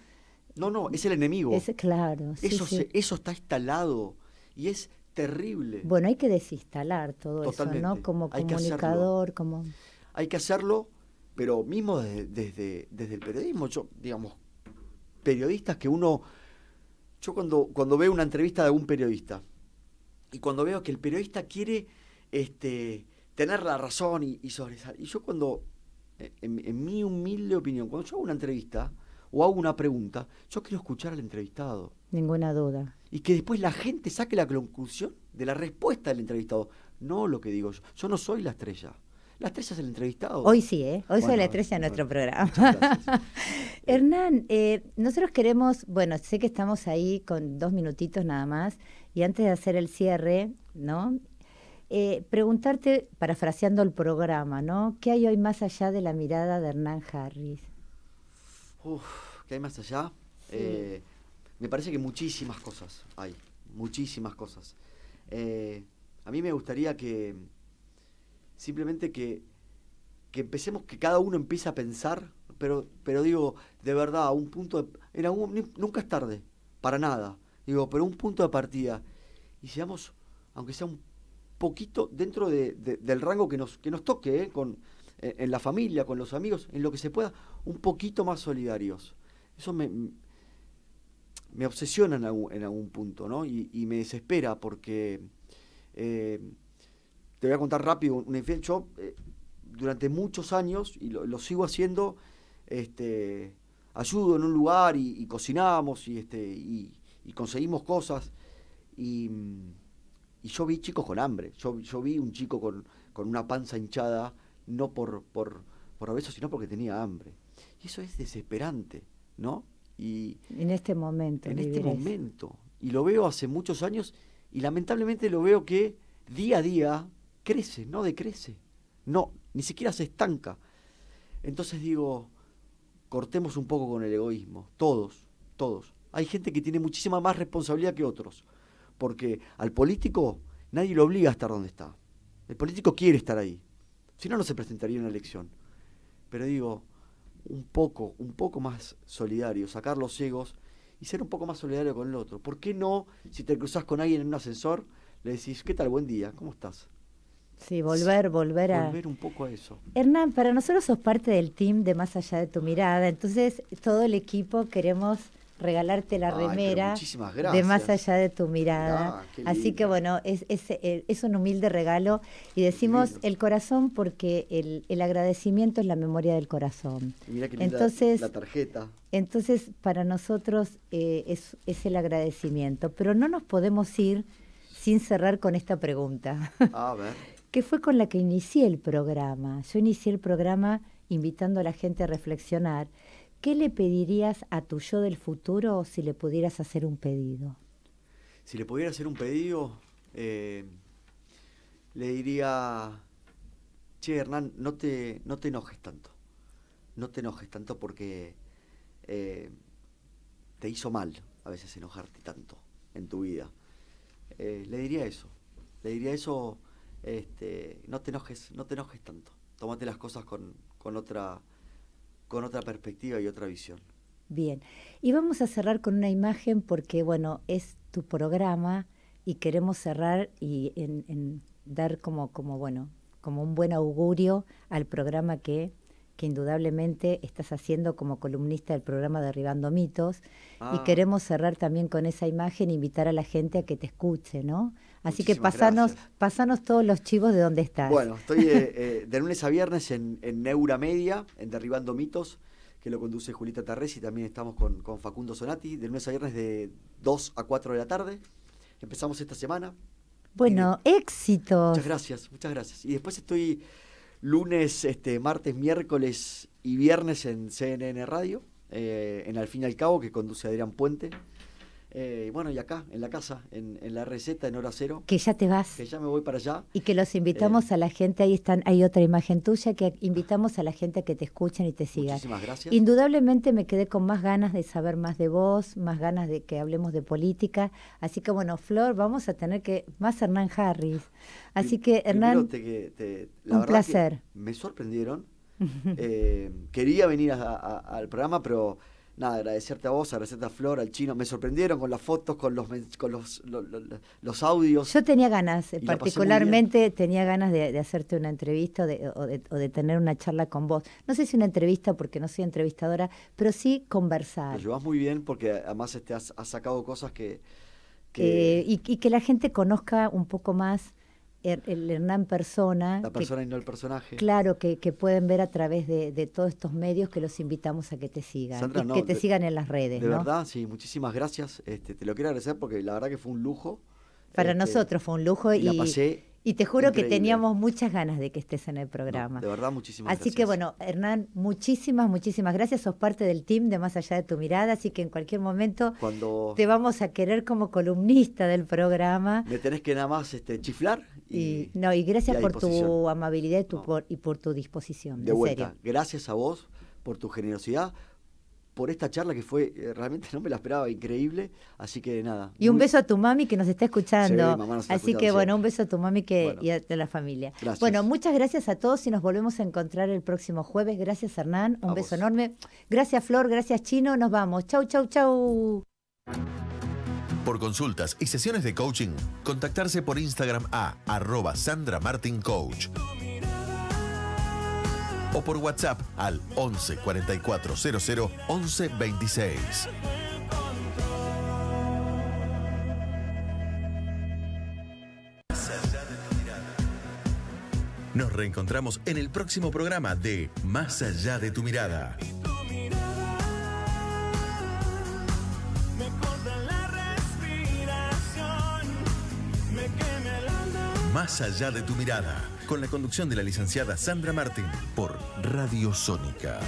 No, no, es el enemigo. Es,
claro. Eso,
eso está instalado y es terrible. Bueno,
hay que desinstalar todo eso, ¿no? Como comunicador, como...
Hay que hacerlo pero mismo desde, desde, el periodismo, yo, digamos, periodistas que uno, yo cuando, cuando veo una entrevista de algún periodista, y cuando veo que el periodista quiere este, tener la razón y, y y yo cuando, en, mi humilde opinión, cuando yo hago una entrevista o hago una pregunta, yo quiero escuchar al entrevistado.
Ninguna duda.
Y que después la gente saque la conclusión de la respuesta del entrevistado, no lo que digo yo. Yo no soy la estrella. ¿La estrella es el entrevistado. Hoy sí, ¿eh?
Hoy es la estrella de nuestro programa. <laughs> Eh, Hernán, eh, nosotros queremos, bueno, sé que estamos ahí con dos minutitos nada más, y antes de hacer el cierre, ¿no? Eh, preguntarte, parafraseando el programa, ¿no? ¿Qué hay hoy más allá de la mirada de Hernán Harris?
Uf, ¿qué hay más allá? me parece que muchísimas cosas hay, muchísimas cosas. a mí me gustaría que simplemente que, empecemos, que cada uno empiece a pensar, pero, pero digo, de verdad, a un punto nunca es tarde, para nada, digo, pero un punto de partida. Y seamos, aunque sea un poquito dentro del rango que nos, que nos toque, ¿eh? con, en, la familia, con los amigos, en lo que se pueda, un poquito más solidarios. Eso me, me obsesiona en algún, en algún punto, ¿no? Y, me desespera porque eh, te voy a contar rápido, yo eh, durante muchos años, y lo, sigo haciendo, este, ayudo en un lugar y, cocinamos este, y, conseguimos cosas. Mm, y, yo vi chicos con hambre, yo, vi un chico con, una panza hinchada, no por, por, por sino porque tenía hambre. Y eso es desesperante, ¿no? Y
en este momento. En este momento.
Y lo veo hace muchos años y lamentablemente lo veo que día a día crece, no decrece, no, ni siquiera se estanca. Entonces digo, cortemos un poco con el egoísmo, todos, todos. Hay gente que tiene muchísima más responsabilidad que otros, porque al político nadie lo obliga a estar donde está. El político quiere estar ahí, si no, no se presentaría una elección. Pero digo, un poco, un poco más solidario, sacar los ciegos y ser un poco más solidario con el otro. ¿Por qué no, si te cruzas con alguien en un ascensor, le decís, ¿qué tal? Buen día, ¿cómo estás?
Sí, volver, volver a... Volver
un poco a eso.
Hernán, para nosotros sos parte del team de Más Allá de tu Mirada, entonces todo el equipo queremos regalarte la remera de Más Allá de tu Mirada. Así que bueno, es, es, eh, es, un humilde regalo y decimos el corazón porque el, el, agradecimiento es la memoria del corazón.
entonces, la tarjeta.
Entonces, para nosotros eh, es, es el agradecimiento, pero no nos podemos ir sin cerrar con esta pregunta. A ver. <laughs> ¿Qué fue con la que inicié el programa. Yo inicié el programa invitando a la gente a reflexionar. ¿Qué le pedirías a tu yo del futuro si le pudieras hacer un pedido?
Si le pudiera hacer un pedido, eh, le diría, che Hernán, no te, no te enojes tanto. No te enojes tanto porque eh, te hizo mal a veces enojarte tanto en tu vida. Eh, le diría eso. Le diría eso este, no te enojes, no te enojes tanto. Tómate las cosas con, otra, con otra perspectiva y otra visión.
Bien, y vamos a cerrar con una imagen porque, bueno, es tu programa y queremos cerrar y dar como, como, bueno, como un buen augurio al programa que que indudablemente estás haciendo como columnista del programa Derribando Mitos. Y
ah. queremos
cerrar también con esa imagen, invitar a la gente a que te escuche, ¿no? Así que pásanos todos los chivos de dónde estás. Bueno, estoy eh,
<laughs> eh, de lunes a viernes en, en Neura Media, en Derribando Mitos, que lo conduce Julita Tarrés y también estamos con, con Facundo Sonati, de lunes a viernes de 2 a 4 de la tarde. Empezamos esta semana.
Bueno, éxito.
Muchas gracias, muchas gracias. Y después estoy lunes, este, martes, miércoles y viernes en CNN Radio, eh, en Al fin y al cabo, que conduce Adrián Puente. Eh, bueno, y acá, en la casa, en, la receta, en hora cero. Que ya te vas. Que ya me voy para allá. Y que los invitamos
eh, a la gente, ahí están, hay otra imagen tuya, que invitamos a la gente a que te escuchen y te sigan. Muchísimas gracias. Indudablemente me quedé con más ganas de saber más de vos, más ganas de que hablemos de política. Así que bueno, Flor, vamos a tener que, más Hernán Harris. Así que Hernán,
un placer. me sorprendieron. <laughs> Eh, quería venir al programa, pero nada, agradecerte a vos, agradecerte a Flor, al chino. Me sorprendieron con las fotos, con los con los, los, audios. Yo
tenía ganas, particularmente tenía ganas de, hacerte una entrevista o de, tener una charla con vos. No sé si una entrevista, porque no soy entrevistadora, pero sí conversar. Lo
llevas muy bien porque además este, has, sacado cosas que...
Eh, y que la gente conozca un poco más Er, el, Hernán persona. La persona y no el
personaje. Claro,
que, pueden ver a través de, todos estos medios que los invitamos a que te sigan. que te sigan en las redes. De verdad,
sí, muchísimas gracias. Este, te lo quiero agradecer porque la verdad que fue un lujo.
Para este, nosotros fue un lujo y, te juro que teníamos muchas ganas de que estés en el programa. de verdad, muchísimas gracias. Así que bueno, Hernán, muchísimas, muchísimas gracias. Sos parte del team de Más Allá de tu Mirada, así que en cualquier momento
Cuando te
vamos a querer como columnista del programa.
Me tenés que nada más este, chiflar
y, no, y gracias por tu amabilidad y, por, tu disposición. De vuelta,
gracias a vos por tu generosidad, por esta charla que fue eh, realmente no me la esperaba, increíble. Así que nada. Y un beso
a tu mami que nos está escuchando. Así que bueno, un beso a tu mami que, y a la familia. Bueno, muchas gracias a todos y nos volvemos a encontrar el próximo jueves. Gracias Hernán, un beso enorme. Gracias Flor, gracias Chino, nos vamos. Chau, chau, chau.
Por consultas y sesiones de coaching, contactarse por Instagram a arroba Sandra Martin Coach o por WhatsApp al 11 11 Nos reencontramos en el próximo programa de Más allá de tu mirada. Más allá de tu mirada, con la conducción de la licenciada Sandra Martín por Radio Sónica.